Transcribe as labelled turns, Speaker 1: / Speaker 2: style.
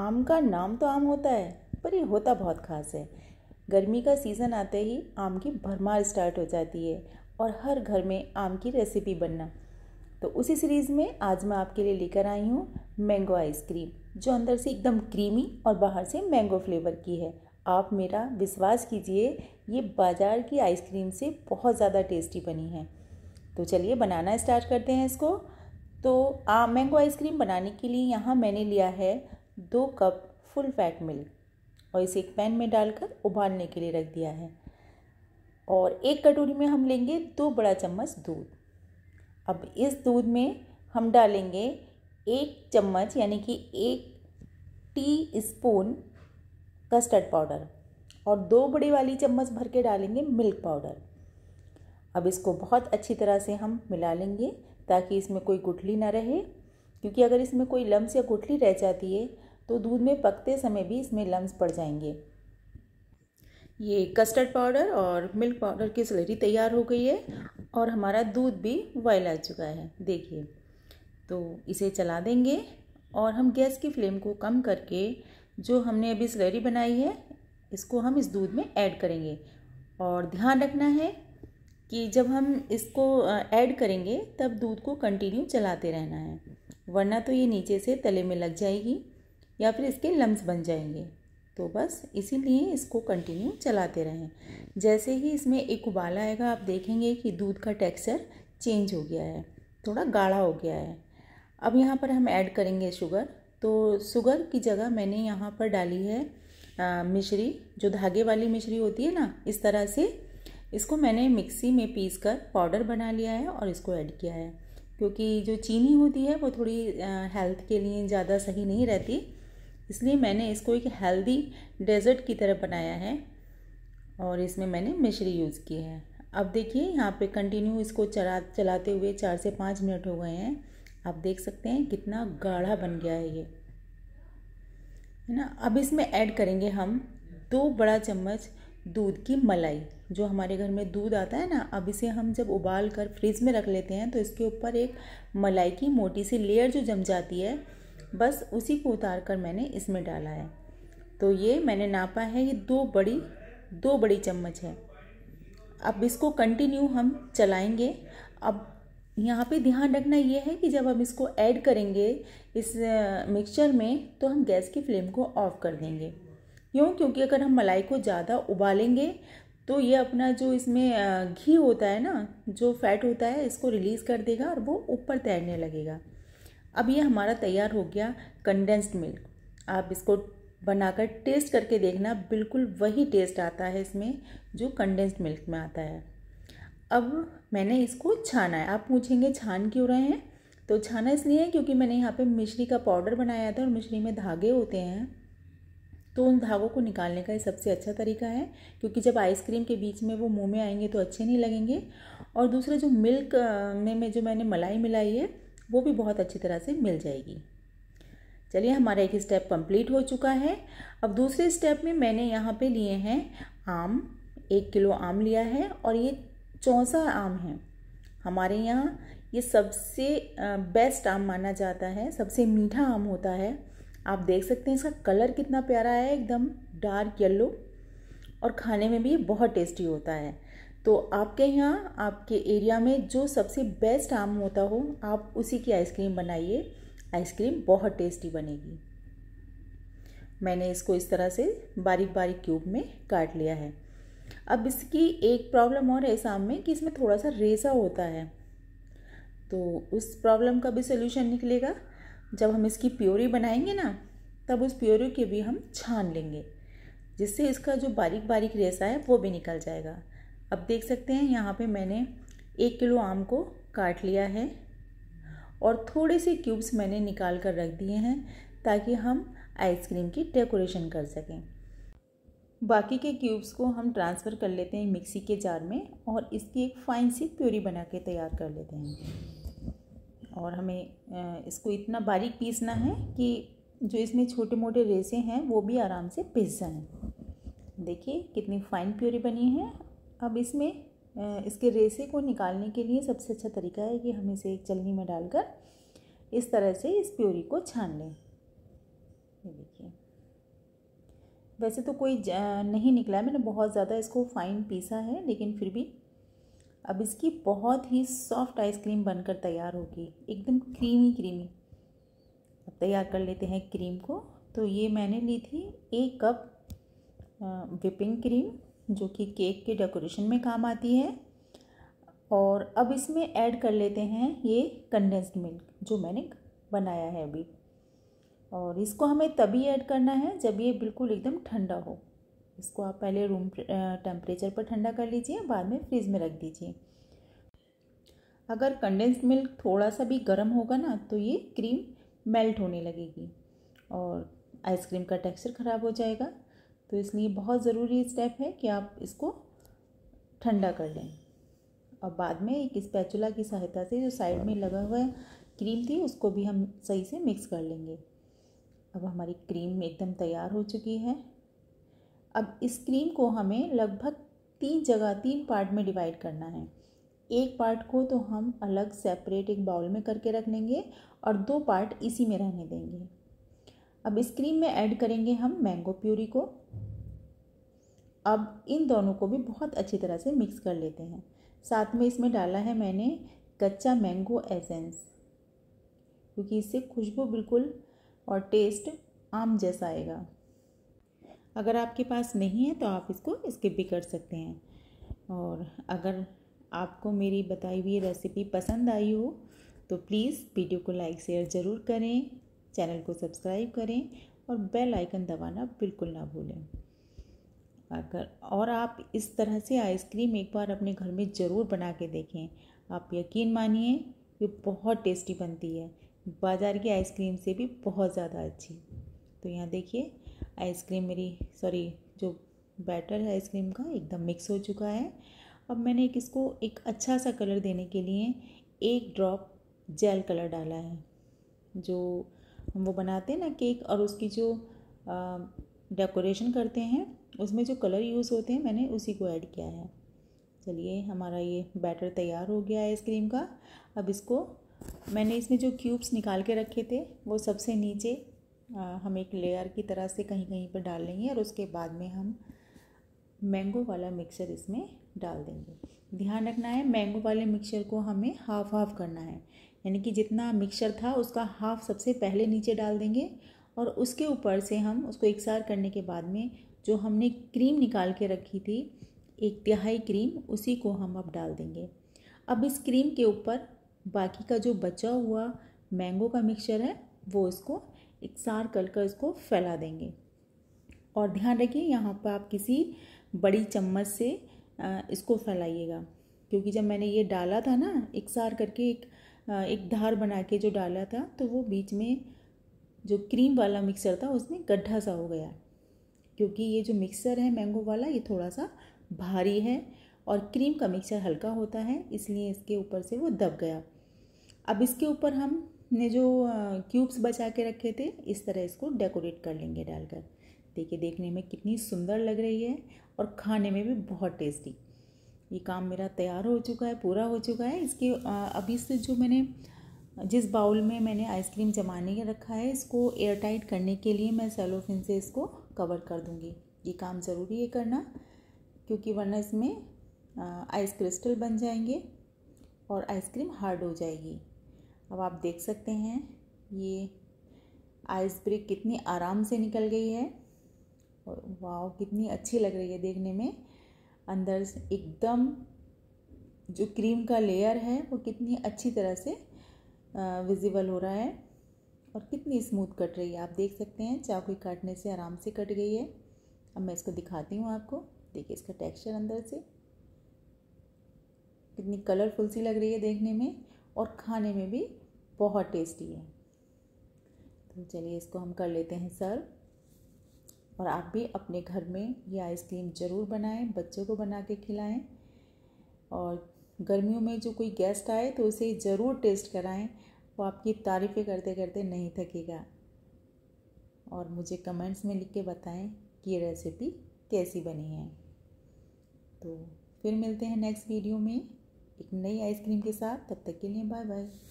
Speaker 1: आम का नाम तो आम होता है पर ये होता बहुत खास है गर्मी का सीज़न आते ही आम की भरमार स्टार्ट हो जाती है और हर घर में आम की रेसिपी बनना तो उसी सीरीज़ में आज मैं आपके लिए लेकर आई हूँ मैंगो आइसक्रीम जो अंदर से एकदम क्रीमी और बाहर से मैंगो फ्लेवर की है आप मेरा विश्वास कीजिए ये बाज़ार की आइसक्रीम से बहुत ज़्यादा टेस्टी बनी है तो चलिए बनाना स्टार्ट करते हैं इसको तो आ मैंगो आइसक्रीम बनाने के लिए यहाँ मैंने लिया है दो कप फुल फैट मिल्क और इसे एक पैन में डालकर उबालने के लिए रख दिया है और एक कटोरी में हम लेंगे दो बड़ा चम्मच दूध अब इस दूध में हम डालेंगे एक चम्मच यानी कि एक टी स्पून कस्टर्ड पाउडर और दो बड़े वाली चम्मच भर के डालेंगे मिल्क पाउडर अब इसको बहुत अच्छी तरह से हम मिला लेंगे ताकि इसमें कोई गुठली ना रहे क्योंकि अगर इसमें कोई लम्स या गुठली रह जाती है तो दूध में पकते समय भी इसमें लम्स पड़ जाएंगे ये कस्टर्ड पाउडर और मिल्क पाउडर की सलेरी तैयार हो गई है और हमारा दूध भी बॉयल आ चुका है देखिए तो इसे चला देंगे और हम गैस की फ्लेम को कम करके जो हमने अभी सलेरी बनाई है इसको हम इस दूध में ऐड करेंगे और ध्यान रखना है कि जब हम इसको ऐड करेंगे तब दूध को कंटिन्यू चलाते रहना है वरना तो ये नीचे से तले में लग जाएगी या फिर इसके लम्स बन जाएंगे तो बस इसीलिए इसको कंटिन्यू चलाते रहें जैसे ही इसमें एक उबाल आएगा आप देखेंगे कि दूध का टेक्सचर चेंज हो गया है थोड़ा गाढ़ा हो गया है अब यहाँ पर हम ऐड करेंगे शुगर तो शुगर की जगह मैंने यहाँ पर डाली है आ, मिश्री जो धागे वाली मिश्री होती है ना इस तरह से इसको मैंने मिक्सी में पीस कर पाउडर बना लिया है और इसको ऐड किया है क्योंकि जो चीनी होती है वो थोड़ी हेल्थ के लिए ज़्यादा सही नहीं रहती इसलिए मैंने इसको एक हेल्दी डेजर्ट की तरह बनाया है और इसमें मैंने मिश्री यूज़ की है अब देखिए यहाँ पे कंटिन्यू इसको चला चलाते हुए चार से पाँच मिनट हो गए हैं आप देख सकते हैं कितना गाढ़ा बन गया है ये है ना अब इसमें ऐड करेंगे हम दो बड़ा चम्मच दूध की मलाई जो हमारे घर में दूध आता है ना अब इसे हम जब उबाल कर फ्रिज में रख लेते हैं तो इसके ऊपर एक मलाई की मोटी सी लेयर जो जम जाती है बस उसी को उतार कर मैंने इसमें डाला है तो ये मैंने नापा है ये दो बड़ी दो बड़ी चम्मच है अब इसको कंटिन्यू हम चलाएंगे अब यहाँ पे ध्यान रखना ये है कि जब हम इसको ऐड करेंगे इस मिक्सचर में तो हम गैस की फ्लेम को ऑफ़ कर देंगे क्यों क्योंकि अगर हम मलाई को ज़्यादा उबालेंगे तो ये अपना जो इसमें घी होता है ना जो फैट होता है इसको रिलीज़ कर देगा और वो ऊपर तैरने लगेगा अब ये हमारा तैयार हो गया कंडेंस्ड मिल्क आप इसको बनाकर टेस्ट करके देखना बिल्कुल वही टेस्ट आता है इसमें जो कंडेंस्ड मिल्क में आता है अब मैंने इसको छाना है आप पूछेंगे छान क्यों रहे हैं तो छाना इसलिए है क्योंकि मैंने यहाँ पे मिश्री का पाउडर बनाया था और मिश्री में धागे होते हैं तो उन धागों को निकालने का ये सबसे अच्छा तरीका है क्योंकि जब आइसक्रीम के बीच में वो मुंह में आएंगे तो अच्छे नहीं लगेंगे और दूसरा जो मिल्क में में जो मैंने मलाई मिलाई है वो भी बहुत अच्छी तरह से मिल जाएगी चलिए हमारा एक स्टेप कंप्लीट हो चुका है अब दूसरे स्टेप में मैंने यहाँ पे लिए हैं आम एक किलो आम लिया है और ये चौंसा आम है हमारे यहाँ ये सबसे बेस्ट आम माना जाता है सबसे मीठा आम होता है आप देख सकते हैं इसका कलर कितना प्यारा है एकदम डार्क येलो और खाने में भी बहुत टेस्टी होता है तो आपके यहाँ आपके एरिया में जो सबसे बेस्ट आम होता हो आप उसी की आइसक्रीम बनाइए आइसक्रीम बहुत टेस्टी बनेगी मैंने इसको इस तरह से बारीक बारीक क्यूब में काट लिया है अब इसकी एक प्रॉब्लम और है इस आम में कि इसमें थोड़ा सा रेसा होता है तो उस प्रॉब्लम का भी सोल्यूशन निकलेगा जब हम इसकी प्योरी बनाएंगे ना तब उस प्योरी के भी हम छान लेंगे जिससे इसका जो बारीक बारीक रेसा है वो भी निकल जाएगा अब देख सकते हैं यहाँ पे मैंने एक किलो आम को काट लिया है और थोड़े से क्यूब्स मैंने निकाल कर रख दिए हैं ताकि हम आइसक्रीम की डेकोरेशन कर सकें बाकी के क्यूब्स को हम ट्रांसफ़र कर लेते हैं मिक्सी के जार में और इसकी एक फ़ाइन सी प्योरी बना के तैयार कर लेते हैं और हमें इसको इतना बारीक पीसना है कि जो इसमें छोटे मोटे रेसे हैं वो भी आराम से पिस जाएँ देखिए कितनी फ़ाइन प्यूरी बनी है अब इसमें इसके रेसे को निकालने के लिए सबसे अच्छा तरीका है कि हम इसे एक चलनी में डालकर इस तरह से इस प्योरी को छान लें देखिए वैसे तो कोई नहीं निकला मैंने बहुत ज़्यादा इसको फाइन पीसा है लेकिन फिर भी अब इसकी बहुत ही सॉफ्ट आइसक्रीम बनकर तैयार होगी एकदम क्रीमी क्रीमी अब तैयार कर लेते हैं क्रीम को तो ये मैंने ली थी एक कप विपिंग क्रीम जो कि केक के डेकोरेशन में काम आती है और अब इसमें ऐड कर लेते हैं ये कंडेंस्ड मिल्क जो मैंने बनाया है अभी और इसको हमें तभी ऐड करना है जब ये बिल्कुल एकदम ठंडा हो इसको आप पहले रूम टेम्परेचर पर ठंडा कर लीजिए बाद में फ्रिज में रख दीजिए अगर कंडेंस्ड मिल्क थोड़ा सा भी गर्म होगा ना तो ये क्रीम मेल्ट होने लगेगी और आइसक्रीम का टेक्सचर ख़राब हो जाएगा तो इसलिए बहुत ज़रूरी स्टेप है कि आप इसको ठंडा कर लें और बाद में एक स्पैचुला की सहायता से जो साइड में लगा हुआ क्रीम थी उसको भी हम सही से मिक्स कर लेंगे अब हमारी क्रीम एकदम तैयार हो चुकी है अब इस क्रीम को हमें लगभग तीन जगह तीन पार्ट में डिवाइड करना है एक पार्ट को तो हम अलग सेपरेट एक बाउल में करके रख लेंगे और दो पार्ट इसी में रहने देंगे अब इस क्रीम में ऐड करेंगे हम मैंगो प्यूरी को अब इन दोनों को भी बहुत अच्छी तरह से मिक्स कर लेते हैं साथ में इसमें डाला है मैंने कच्चा मैंगो एसेंस क्योंकि इससे खुशबू बिल्कुल और टेस्ट आम जैसा आएगा अगर आपके पास नहीं है तो आप इसको स्किप भी कर सकते हैं और अगर आपको मेरी बताई हुई रेसिपी पसंद आई हो तो प्लीज़ वीडियो को लाइक शेयर ज़रूर करें चैनल को सब्सक्राइब करें और बेल आइकन दबाना बिल्कुल ना भूलें अगर और आप इस तरह से आइसक्रीम एक बार अपने घर में ज़रूर बना के देखें आप यकीन मानिए ये बहुत टेस्टी बनती है बाज़ार की आइसक्रीम से भी बहुत ज़्यादा अच्छी तो यहाँ देखिए आइसक्रीम मेरी सॉरी जो बैटर है आइसक्रीम का एकदम मिक्स हो चुका है अब मैंने एक इसको एक अच्छा सा कलर देने के लिए एक ड्रॉप जेल कलर डाला है जो हम वो बनाते हैं ना केक और उसकी जो डेकोरेशन करते हैं उसमें जो कलर यूज़ होते हैं मैंने उसी को ऐड किया है चलिए हमारा ये बैटर तैयार हो गया है आइसक्रीम का अब इसको मैंने इसमें जो क्यूब्स निकाल के रखे थे वो सबसे नीचे हम एक लेयर की तरह से कहीं कहीं पर डाल लेंगे और उसके बाद में हम मैंगो वाला मिक्सर इसमें डाल देंगे ध्यान रखना है मैंगो वाले मिक्सर को हमें हाफ हाफ करना है यानी कि जितना मिक्सर था उसका हाफ सबसे पहले नीचे डाल देंगे और उसके ऊपर से हम उसको एकसार करने के बाद में जो हमने क्रीम निकाल के रखी थी एक तिहाई क्रीम उसी को हम अब डाल देंगे अब इस क्रीम के ऊपर बाकी का जो बचा हुआ मैंगो का मिक्सचर है वो इसको इकसार कर कर इसको फैला देंगे और ध्यान रखिए यहाँ पर आप किसी बड़ी चम्मच से इसको फैलाइएगा क्योंकि जब मैंने ये डाला था ना एक सार करके एक एक धार बना के जो डाला था तो वो बीच में जो क्रीम वाला मिक्सर था उसमें गड्ढा सा हो गया क्योंकि ये जो मिक्सर है मैंगो वाला ये थोड़ा सा भारी है और क्रीम का मिक्सर हल्का होता है इसलिए इसके ऊपर से वो दब गया अब इसके ऊपर हम ने जो क्यूब्स बचा के रखे थे इस तरह इसको डेकोरेट कर लेंगे डालकर देखिए देखने में कितनी सुंदर लग रही है और खाने में भी बहुत टेस्टी ये काम मेरा तैयार हो चुका है पूरा हो चुका है इसके अभी से जो मैंने जिस बाउल में मैंने आइसक्रीम जमाने के रखा है इसको एयर टाइट करने के लिए मैं सेलोफिन से इसको कवर कर दूँगी ये काम ज़रूरी है करना क्योंकि वरना इसमें आइस क्रिस्टल बन जाएंगे और आइसक्रीम हार्ड हो जाएगी अब आप देख सकते हैं ये आइस ब्रेक कितनी आराम से निकल गई है और वाह कितनी अच्छी लग रही है देखने में अंदर से एकदम जो क्रीम का लेयर है वो कितनी अच्छी तरह से विजिबल हो रहा है और कितनी स्मूथ कट रही है आप देख सकते हैं चाकू काटने से आराम से कट गई है अब मैं इसको दिखाती हूँ आपको देखिए इसका टेक्सचर अंदर से कितनी कलरफुल सी लग रही है देखने में और खाने में भी बहुत टेस्टी है तो चलिए इसको हम कर लेते हैं सर्व और आप भी अपने घर में ये आइसक्रीम ज़रूर बनाएं बच्चों को बना के खिलाएं और गर्मियों में जो कोई गेस्ट आए तो उसे ज़रूर टेस्ट कराएं वो आपकी तारीफ़ें करते करते नहीं थकेगा और मुझे कमेंट्स में लिख के बताएं कि ये रेसिपी कैसी बनी है तो फिर मिलते हैं नेक्स्ट वीडियो में एक नई आइसक्रीम के साथ तब तक के लिए बाय बाय